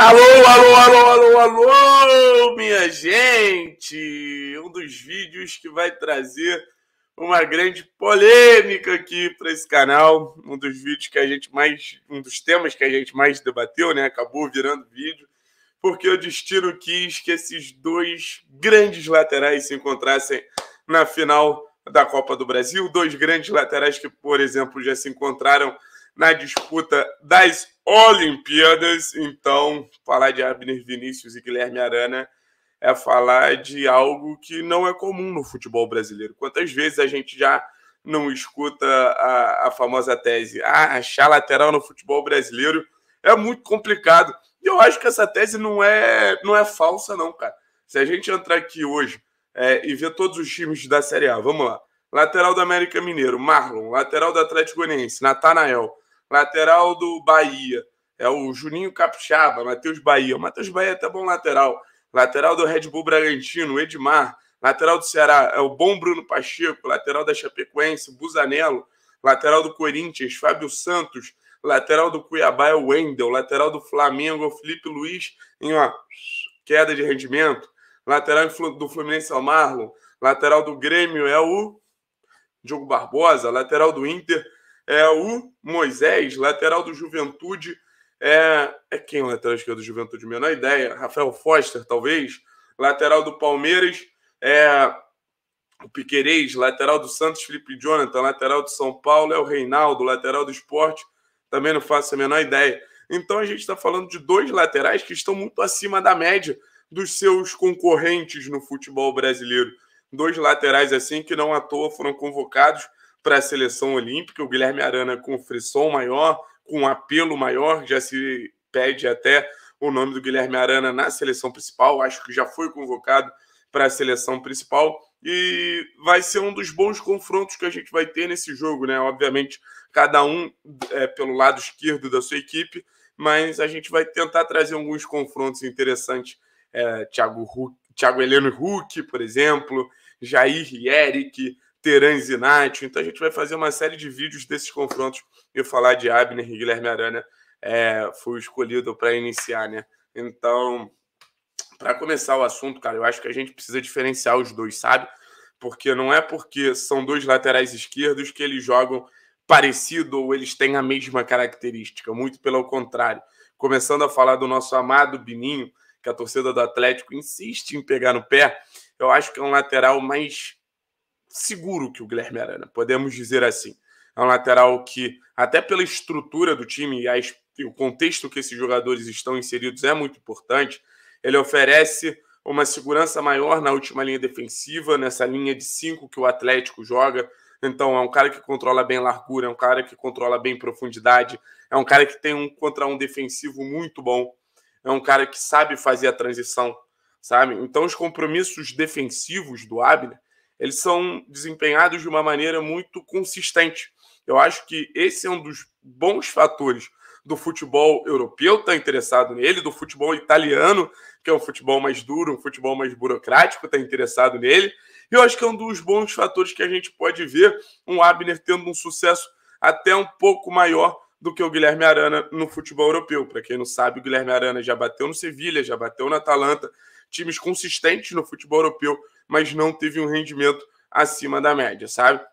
Alô, alô, alô, alô, alô, minha gente! Um dos vídeos que vai trazer uma grande polêmica aqui para esse canal, um dos vídeos que a gente mais, um dos temas que a gente mais debateu, né? Acabou virando vídeo, porque o destino quis que esses dois grandes laterais se encontrassem na final da Copa do Brasil, dois grandes laterais que, por exemplo, já se encontraram na disputa das Olimpíadas. Então, falar de Abner Vinícius e Guilherme Arana é falar de algo que não é comum no futebol brasileiro. Quantas vezes a gente já não escuta a, a famosa tese? Ah, achar lateral no futebol brasileiro é muito complicado. E eu acho que essa tese não é, não é falsa, não, cara. Se a gente entrar aqui hoje é, e ver todos os times da Série A, vamos lá. Lateral do América Mineiro, Marlon. Lateral do Atlético Goianiense, Natanael. Lateral do Bahia é o Juninho Capixaba, Matheus Bahia. O Matheus Bahia é até bom lateral. Lateral do Red Bull Bragantino, Edmar. Lateral do Ceará é o bom Bruno Pacheco. Lateral da Chapecoense, Busanello. Lateral do Corinthians, Fábio Santos. Lateral do Cuiabá é o Wendel. Lateral do Flamengo é o Felipe Luiz em uma queda de rendimento. Lateral do Fluminense é o Marlon. Lateral do Grêmio é o Diogo Barbosa. Lateral do Inter é o Moisés, lateral do Juventude. É, é quem o lateral esquerdo do Juventude? Menor é ideia. Rafael Foster, talvez. Lateral do Palmeiras. É, o Piquerez, lateral do Santos, Felipe Jonathan, lateral do São Paulo, é o Reinaldo, lateral do esporte, também não faço a menor ideia. Então a gente está falando de dois laterais que estão muito acima da média dos seus concorrentes no futebol brasileiro. Dois laterais assim que não à toa foram convocados para a seleção olímpica. O Guilherme Arana com frisson maior, com apelo maior, já se pede até o nome do Guilherme Arana na seleção principal. Acho que já foi convocado para a seleção principal e vai ser um dos bons confrontos que a gente vai ter nesse jogo, né? Obviamente, cada um é, pelo lado esquerdo da sua equipe, mas a gente vai tentar trazer alguns confrontos interessantes. É, Thiago, Huck, Thiago Heleno Huck, por exemplo, Jair e Eric, Teran Zinato. Então a gente vai fazer uma série de vídeos desses confrontos e falar de Abner e Guilherme Arana é, foi escolhido para iniciar, né? Então, para começar o assunto, cara, eu acho que a gente precisa diferenciar os dois, sabe? Porque não é porque são dois laterais esquerdos que eles jogam parecido ou eles têm a mesma característica, muito pelo contrário. Começando a falar do nosso amado Bininho, que a torcida do Atlético insiste em pegar no pé, eu acho que é um lateral mais seguro que o Guilherme Arana, podemos dizer assim. É um lateral que, até pela estrutura do time e, a, e o contexto que esses jogadores estão inseridos, é muito importante. Ele oferece uma segurança maior na última linha defensiva, nessa linha de cinco que o Atlético joga. Então, é um cara que controla bem largura, é um cara que controla bem profundidade, é um cara que tem um contra um defensivo muito bom, é um cara que sabe fazer a transição, sabe? Então, os compromissos defensivos do Abner eles são desempenhados de uma maneira muito consistente. Eu acho que esse é um dos bons fatores do futebol europeu está interessado nele, do futebol italiano, que é um futebol mais duro, um futebol mais burocrático, está interessado nele. E eu acho que é um dos bons fatores que a gente pode ver um Abner tendo um sucesso até um pouco maior do que o Guilherme Arana no futebol europeu. Para quem não sabe, o Guilherme Arana já bateu no Sevilha, já bateu no Atalanta, times consistentes no futebol europeu mas não teve um rendimento acima da média, sabe?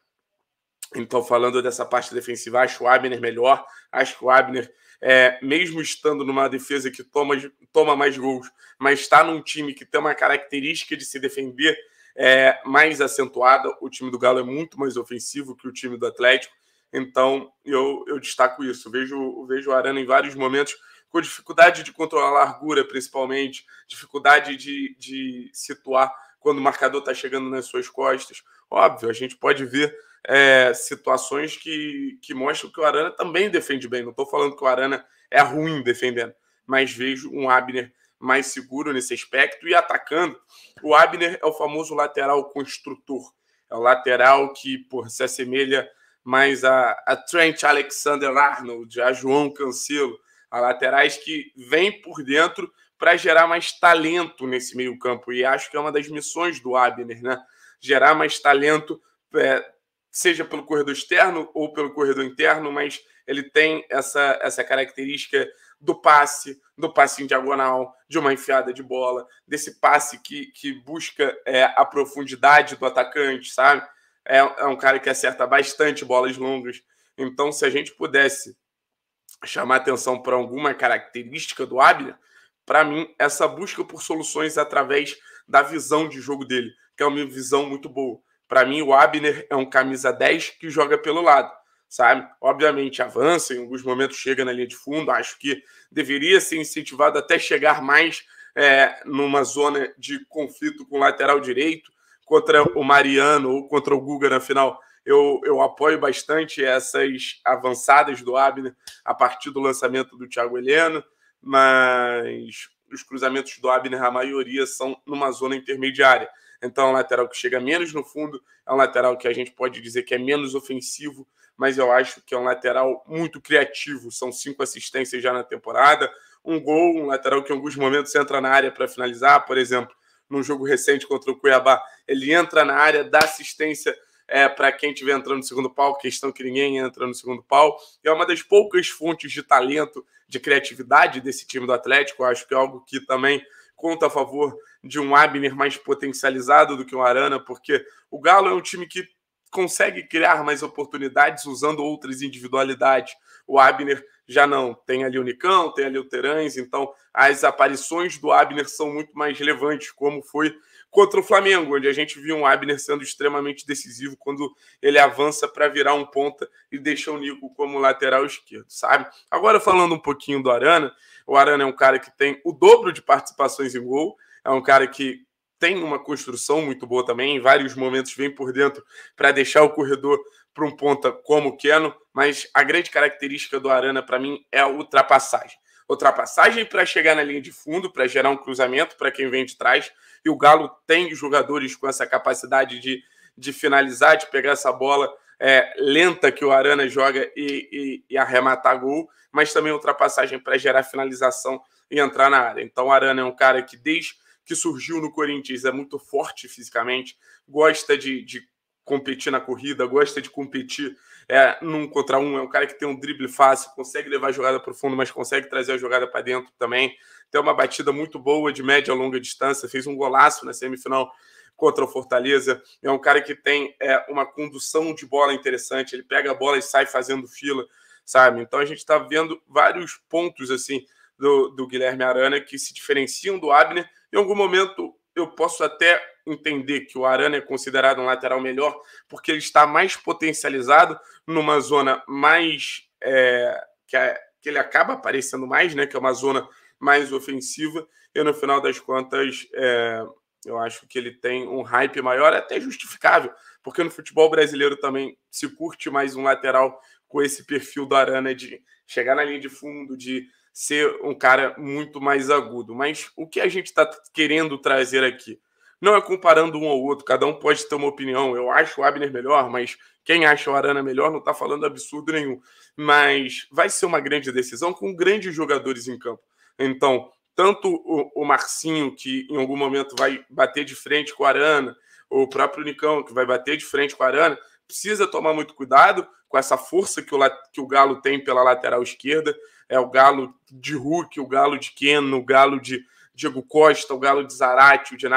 Então, falando dessa parte defensiva, acho o Abner melhor. Acho que o Abner, é, mesmo estando numa defesa que toma, toma mais gols, mas está num time que tem uma característica de se defender é, mais acentuada. O time do Galo é muito mais ofensivo que o time do Atlético. Então, eu, eu destaco isso. Vejo, vejo o Arana em vários momentos com dificuldade de controlar a largura, principalmente, dificuldade de, de situar quando o marcador está chegando nas suas costas. Óbvio, a gente pode ver é, situações que, que mostram que o Arana também defende bem. Não estou falando que o Arana é ruim defendendo, mas vejo um Abner mais seguro nesse aspecto e atacando. O Abner é o famoso lateral construtor, é o lateral que por, se assemelha mais a, a Trent Alexander Arnold, a João Cancelo, a laterais que vêm por dentro para gerar mais talento nesse meio-campo. E acho que é uma das missões do Abner, né? Gerar mais talento, é, seja pelo corredor externo ou pelo corredor interno, mas ele tem essa, essa característica do passe, do passe em diagonal, de uma enfiada de bola, desse passe que, que busca é, a profundidade do atacante, sabe? É, é um cara que acerta bastante bolas longas. Então, se a gente pudesse chamar atenção para alguma característica do Abner, para mim, essa busca por soluções através da visão de jogo dele, que é uma visão muito boa. Para mim, o Abner é um camisa 10 que joga pelo lado, sabe? Obviamente avança, em alguns momentos chega na linha de fundo, acho que deveria ser incentivado até chegar mais é, numa zona de conflito com o lateral direito, contra o Mariano ou contra o Guga na final. Eu, eu apoio bastante essas avançadas do Abner a partir do lançamento do Thiago Heleno mas os cruzamentos do Abner, a maioria são numa zona intermediária. Então, é um lateral que chega menos no fundo, é um lateral que a gente pode dizer que é menos ofensivo, mas eu acho que é um lateral muito criativo. São cinco assistências já na temporada, um gol, um lateral que em alguns momentos entra na área para finalizar, por exemplo, num jogo recente contra o Cuiabá, ele entra na área, dá assistência é, para quem estiver entrando no segundo pau, questão que ninguém entra no segundo pau. É uma das poucas fontes de talento, de criatividade desse time do Atlético. Eu acho que é algo que também conta a favor de um Abner mais potencializado do que o um Arana, porque o Galo é um time que consegue criar mais oportunidades usando outras individualidades. O Abner já não. Tem ali o Nicão, tem ali o Terães, então as aparições do Abner são muito mais relevantes, como foi contra o Flamengo, onde a gente viu um Abner sendo extremamente decisivo quando ele avança para virar um ponta e deixa o Nico como lateral esquerdo, sabe? Agora falando um pouquinho do Arana, o Arana é um cara que tem o dobro de participações em gol, é um cara que tem uma construção muito boa também, em vários momentos vem por dentro para deixar o corredor para um ponta como o Keno, mas a grande característica do Arana, para mim, é a ultrapassagem. Ultrapassagem para chegar na linha de fundo, para gerar um cruzamento para quem vem de trás. E o Galo tem jogadores com essa capacidade de, de finalizar, de pegar essa bola é, lenta que o Arana joga e, e, e arrematar gol, mas também ultrapassagem para gerar finalização e entrar na área. Então, o Arana é um cara que, desde que surgiu no Corinthians, é muito forte fisicamente, gosta de, de competir na corrida, gosta de competir é, num contra um. É um cara que tem um drible fácil, consegue levar a jogada para o fundo, mas consegue trazer a jogada para dentro também. Tem uma batida muito boa de média a longa distância, fez um golaço na semifinal contra o Fortaleza. É um cara que tem é, uma condução de bola interessante, ele pega a bola e sai fazendo fila, sabe? Então a gente está vendo vários pontos assim do, do Guilherme Arana que se diferenciam do Abner. Em algum momento eu posso até entender que o Arana é considerado um lateral melhor porque ele está mais potencializado numa zona mais. É, que, que ele acaba aparecendo mais, né? Que é uma zona mais ofensiva. E no final das contas, é, eu acho que ele tem um hype maior, até justificável, porque no futebol brasileiro também se curte mais um lateral com esse perfil do Arana de chegar na linha de fundo, de ser um cara muito mais agudo. Mas o que a gente está querendo trazer aqui? Não é comparando um ao outro, cada um pode ter uma opinião. Eu acho o Abner melhor, mas quem acha o Arana melhor não está falando absurdo nenhum. Mas vai ser uma grande decisão com grandes jogadores em campo. Então, tanto o, o Marcinho, que em algum momento vai bater de frente com o Arana, ou o próprio Nicão, que vai bater de frente com o Arana, precisa tomar muito cuidado com essa força que o, que o Galo tem pela lateral esquerda. É o Galo de Hulk, o Galo de Keno, o Galo de Diego Costa, o Galo de Zarate, o de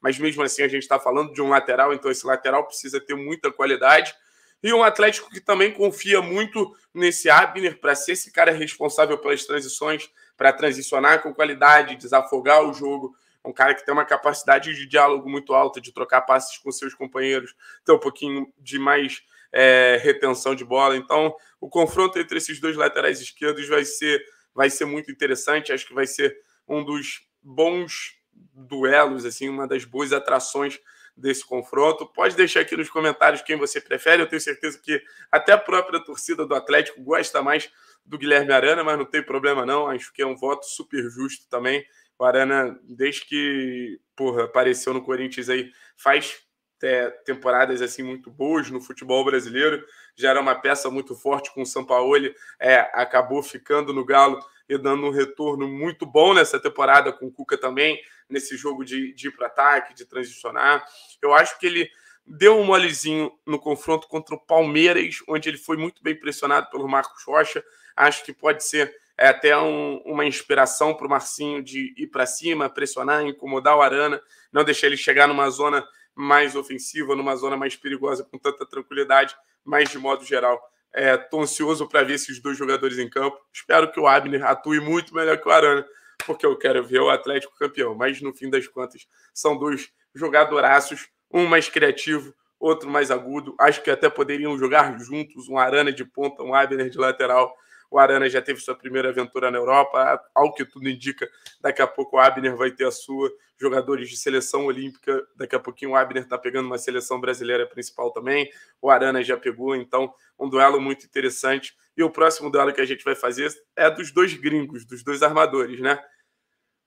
mas mesmo assim a gente está falando de um lateral, então esse lateral precisa ter muita qualidade. E um Atlético que também confia muito nesse Abner para ser esse cara responsável pelas transições, para transicionar com qualidade, desafogar o jogo. É um cara que tem uma capacidade de diálogo muito alta, de trocar passes com seus companheiros, ter um pouquinho de mais é, retenção de bola. Então, o confronto entre esses dois laterais esquerdos vai ser, vai ser muito interessante. Acho que vai ser um dos bons duelos, assim, uma das boas atrações desse confronto. Pode deixar aqui nos comentários quem você prefere. Eu tenho certeza que até a própria torcida do Atlético gosta mais do Guilherme Arana, mas não tem problema não. Acho que é um voto super justo também. O Arana, desde que porra, apareceu no Corinthians aí, faz é, temporadas assim muito boas no futebol brasileiro. Já era uma peça muito forte com o Sampaoli. É, acabou ficando no Galo e dando um retorno muito bom nessa temporada com o Cuca também nesse jogo de, de ir para ataque, de transicionar. Eu acho que ele deu um molezinho no confronto contra o Palmeiras, onde ele foi muito bem pressionado pelo Marcos Rocha. Acho que pode ser é, até um, uma inspiração para o Marcinho de ir para cima, pressionar, incomodar o Arana, não deixar ele chegar numa zona mais ofensiva, numa zona mais perigosa com tanta tranquilidade, mas de modo geral. Estou é, ansioso para ver esses dois jogadores em campo. Espero que o Abner atue muito melhor que o Arana, porque eu quero ver o Atlético campeão. Mas no fim das contas, são dois jogadoraços, um mais criativo, outro mais agudo. Acho que até poderiam jogar juntos, um Arana de ponta, um Abner de lateral. O Arana já teve sua primeira aventura na Europa, ao que tudo indica, daqui a pouco o Abner vai ter a sua. Jogadores de seleção olímpica, daqui a pouquinho o Abner está pegando uma seleção brasileira principal também. O Arana já pegou, então um duelo muito interessante. E o próximo duelo que a gente vai fazer é dos dois gringos, dos dois armadores, né?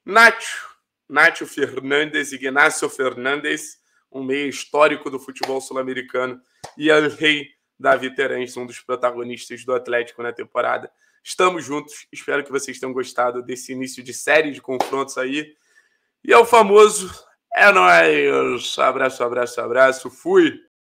Nacho, Nacho Fernandes e Ignacio Fernandes, um meio histórico do futebol sul-americano, e El Rei Davi Terence, um dos protagonistas do Atlético na temporada. Estamos juntos, espero que vocês tenham gostado desse início de série de confrontos aí. E é o famoso é nóis, abraço, abraço, abraço, fui!